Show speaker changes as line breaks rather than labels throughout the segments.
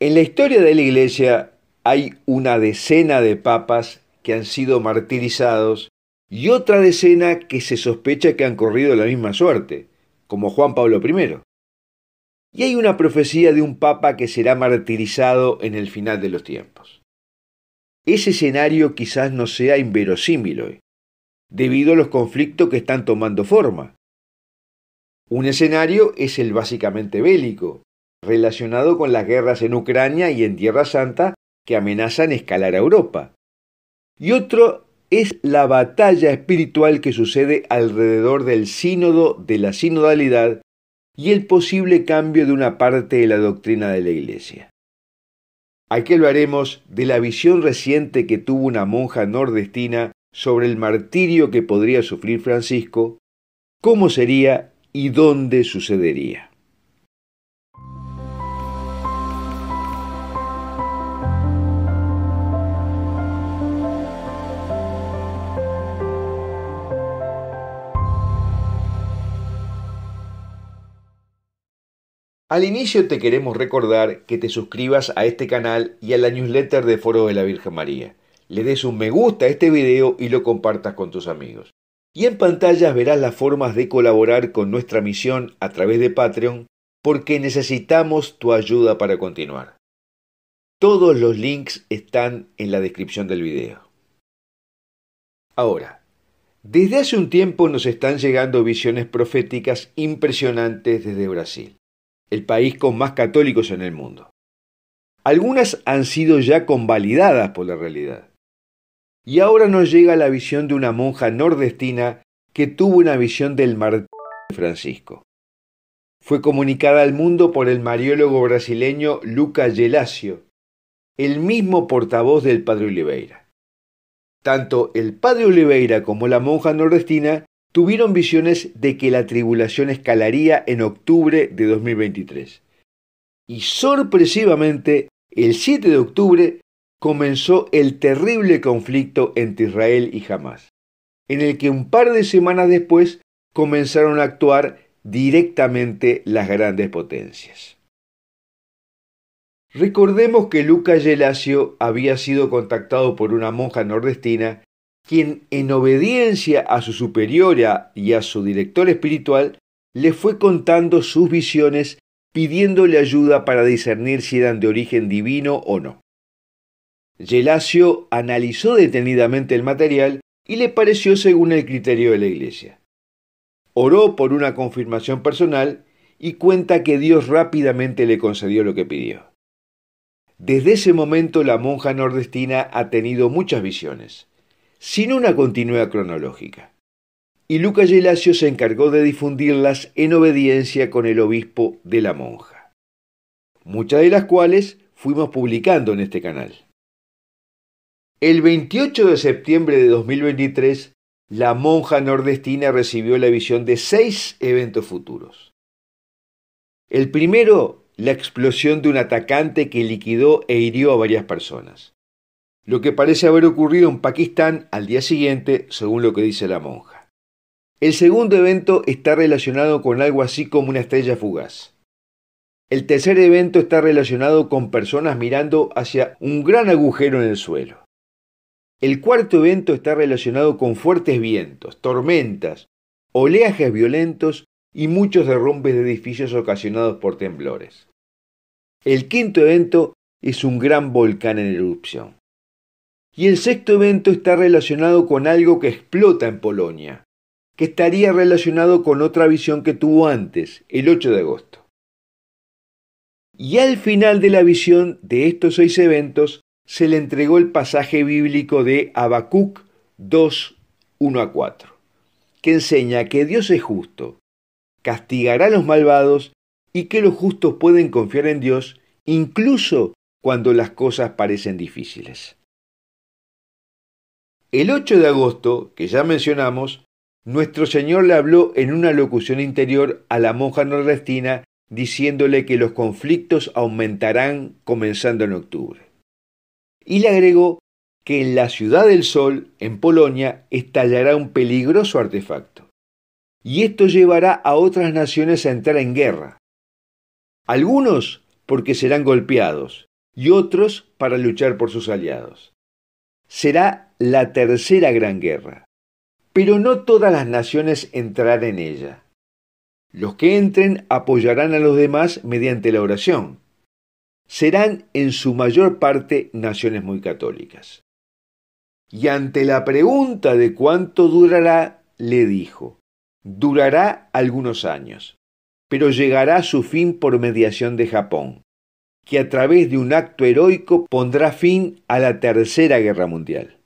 En la historia de la Iglesia hay una decena de papas que han sido martirizados y otra decena que se sospecha que han corrido la misma suerte, como Juan Pablo I. Y hay una profecía de un papa que será martirizado en el final de los tiempos. Ese escenario quizás no sea inverosímil hoy, debido a los conflictos que están tomando forma. Un escenario es el básicamente bélico, relacionado con las guerras en Ucrania y en Tierra Santa que amenazan escalar a Europa. Y otro es la batalla espiritual que sucede alrededor del sínodo de la sinodalidad y el posible cambio de una parte de la doctrina de la Iglesia. Aquí lo haremos de la visión reciente que tuvo una monja nordestina sobre el martirio que podría sufrir Francisco, cómo sería y dónde sucedería. Al inicio te queremos recordar que te suscribas a este canal y a la newsletter de Foro de la Virgen María. Le des un me gusta a este video y lo compartas con tus amigos. Y en pantallas verás las formas de colaborar con nuestra misión a través de Patreon porque necesitamos tu ayuda para continuar. Todos los links están en la descripción del video. Ahora, desde hace un tiempo nos están llegando visiones proféticas impresionantes desde Brasil el país con más católicos en el mundo. Algunas han sido ya convalidadas por la realidad. Y ahora nos llega la visión de una monja nordestina que tuvo una visión del martirio de Francisco. Fue comunicada al mundo por el mariólogo brasileño Luca Gelasio, el mismo portavoz del padre Oliveira. Tanto el padre Oliveira como la monja nordestina tuvieron visiones de que la tribulación escalaría en octubre de 2023. Y sorpresivamente, el 7 de octubre comenzó el terrible conflicto entre Israel y Hamas, en el que un par de semanas después comenzaron a actuar directamente las grandes potencias. Recordemos que Luca Gelasio había sido contactado por una monja nordestina quien en obediencia a su superiora y a su director espiritual, le fue contando sus visiones pidiéndole ayuda para discernir si eran de origen divino o no. Gelasio analizó detenidamente el material y le pareció según el criterio de la Iglesia. Oró por una confirmación personal y cuenta que Dios rápidamente le concedió lo que pidió. Desde ese momento la monja nordestina ha tenido muchas visiones sin una continuidad cronológica. Y Lucas Gelasio se encargó de difundirlas en obediencia con el obispo de la monja, muchas de las cuales fuimos publicando en este canal. El 28 de septiembre de 2023, la monja nordestina recibió la visión de seis eventos futuros. El primero, la explosión de un atacante que liquidó e hirió a varias personas lo que parece haber ocurrido en Pakistán al día siguiente, según lo que dice la monja. El segundo evento está relacionado con algo así como una estrella fugaz. El tercer evento está relacionado con personas mirando hacia un gran agujero en el suelo. El cuarto evento está relacionado con fuertes vientos, tormentas, oleajes violentos y muchos derrumbes de edificios ocasionados por temblores. El quinto evento es un gran volcán en erupción. Y el sexto evento está relacionado con algo que explota en Polonia, que estaría relacionado con otra visión que tuvo antes, el 8 de agosto. Y al final de la visión de estos seis eventos se le entregó el pasaje bíblico de Habacuc 2, 1 a 4, que enseña que Dios es justo, castigará a los malvados y que los justos pueden confiar en Dios incluso cuando las cosas parecen difíciles. El 8 de agosto, que ya mencionamos, nuestro Señor le habló en una locución interior a la monja nordestina diciéndole que los conflictos aumentarán comenzando en octubre. Y le agregó que en la Ciudad del Sol, en Polonia, estallará un peligroso artefacto. Y esto llevará a otras naciones a entrar en guerra. Algunos porque serán golpeados y otros para luchar por sus aliados. Será la Tercera Gran Guerra. Pero no todas las naciones entrarán en ella. Los que entren apoyarán a los demás mediante la oración. Serán en su mayor parte naciones muy católicas. Y ante la pregunta de cuánto durará, le dijo, durará algunos años, pero llegará a su fin por mediación de Japón, que a través de un acto heroico pondrá fin a la Tercera Guerra Mundial.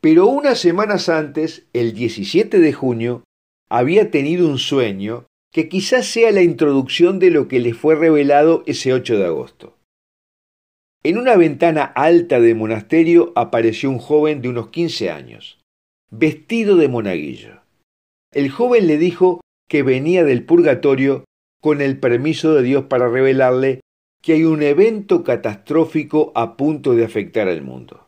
Pero unas semanas antes, el 17 de junio, había tenido un sueño que quizás sea la introducción de lo que le fue revelado ese 8 de agosto. En una ventana alta del monasterio apareció un joven de unos 15 años, vestido de monaguillo. El joven le dijo que venía del purgatorio con el permiso de Dios para revelarle que hay un evento catastrófico a punto de afectar al mundo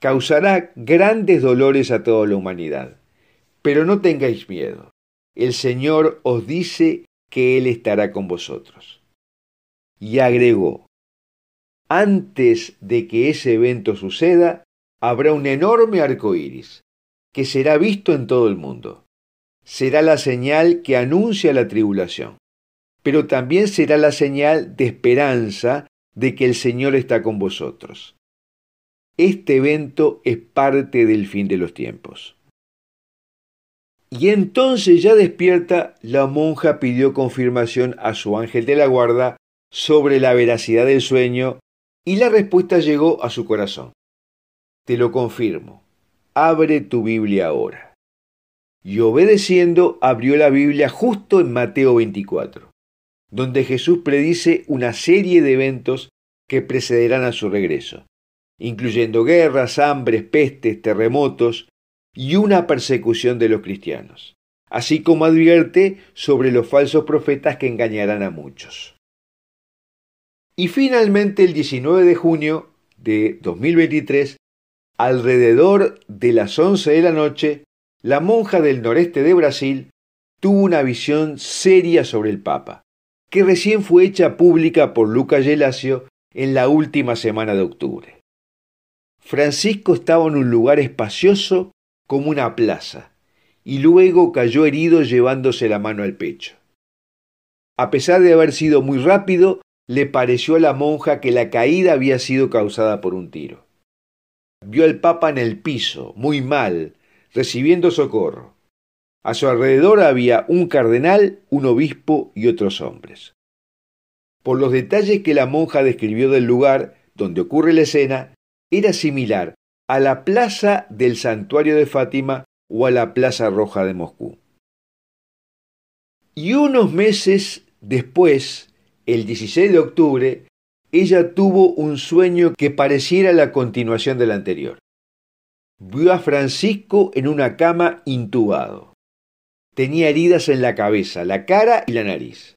causará grandes dolores a toda la humanidad. Pero no tengáis miedo. El Señor os dice que Él estará con vosotros. Y agregó, antes de que ese evento suceda, habrá un enorme arco iris, que será visto en todo el mundo. Será la señal que anuncia la tribulación, pero también será la señal de esperanza de que el Señor está con vosotros. Este evento es parte del fin de los tiempos. Y entonces ya despierta, la monja pidió confirmación a su ángel de la guarda sobre la veracidad del sueño y la respuesta llegó a su corazón. Te lo confirmo, abre tu Biblia ahora. Y obedeciendo abrió la Biblia justo en Mateo 24, donde Jesús predice una serie de eventos que precederán a su regreso incluyendo guerras, hambres, pestes, terremotos y una persecución de los cristianos, así como advierte sobre los falsos profetas que engañarán a muchos. Y finalmente el 19 de junio de 2023, alrededor de las 11 de la noche, la monja del noreste de Brasil tuvo una visión seria sobre el Papa, que recién fue hecha pública por Luca Gelasio en la última semana de octubre. Francisco estaba en un lugar espacioso como una plaza, y luego cayó herido llevándose la mano al pecho. A pesar de haber sido muy rápido, le pareció a la monja que la caída había sido causada por un tiro. Vio al Papa en el piso, muy mal, recibiendo socorro. A su alrededor había un cardenal, un obispo y otros hombres. Por los detalles que la monja describió del lugar donde ocurre la escena, era similar a la plaza del santuario de Fátima o a la Plaza Roja de Moscú. Y unos meses después, el 16 de octubre, ella tuvo un sueño que pareciera la continuación del anterior. Vio a Francisco en una cama intubado. Tenía heridas en la cabeza, la cara y la nariz.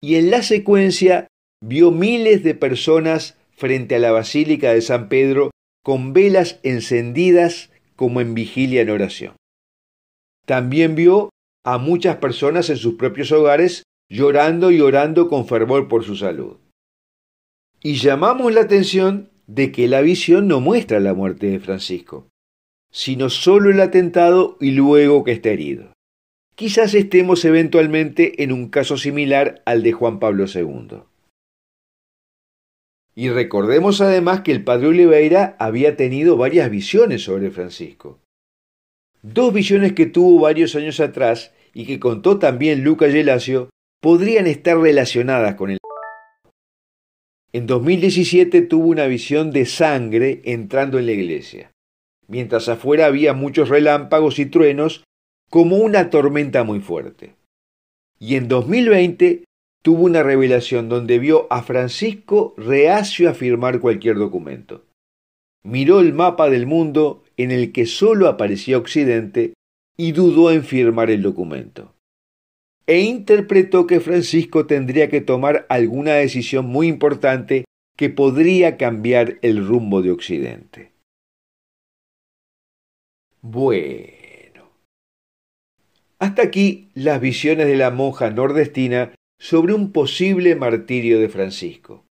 Y en la secuencia vio miles de personas frente a la Basílica de San Pedro con velas encendidas como en vigilia en oración. También vio a muchas personas en sus propios hogares llorando y orando con fervor por su salud. Y llamamos la atención de que la visión no muestra la muerte de Francisco, sino solo el atentado y luego que está herido. Quizás estemos eventualmente en un caso similar al de Juan Pablo II. Y recordemos además que el padre Oliveira había tenido varias visiones sobre Francisco. Dos visiones que tuvo varios años atrás y que contó también Luca Gelacio podrían estar relacionadas con el. En 2017 tuvo una visión de sangre entrando en la iglesia, mientras afuera había muchos relámpagos y truenos como una tormenta muy fuerte. Y en 2020 tuvo una revelación donde vio a Francisco reacio a firmar cualquier documento. Miró el mapa del mundo en el que sólo aparecía Occidente y dudó en firmar el documento. E interpretó que Francisco tendría que tomar alguna decisión muy importante que podría cambiar el rumbo de Occidente. Bueno. Hasta aquí las visiones de la monja nordestina sobre un posible martirio de Francisco.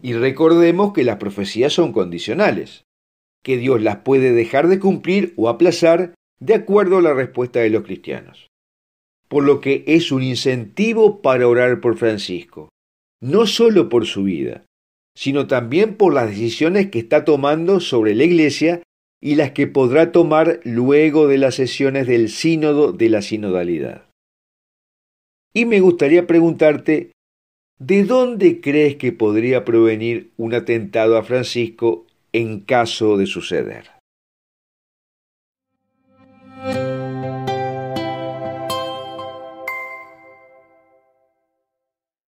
Y recordemos que las profecías son condicionales, que Dios las puede dejar de cumplir o aplazar de acuerdo a la respuesta de los cristianos. Por lo que es un incentivo para orar por Francisco, no solo por su vida, sino también por las decisiones que está tomando sobre la Iglesia y las que podrá tomar luego de las sesiones del sínodo de la sinodalidad. Y me gustaría preguntarte, ¿de dónde crees que podría provenir un atentado a Francisco en caso de suceder?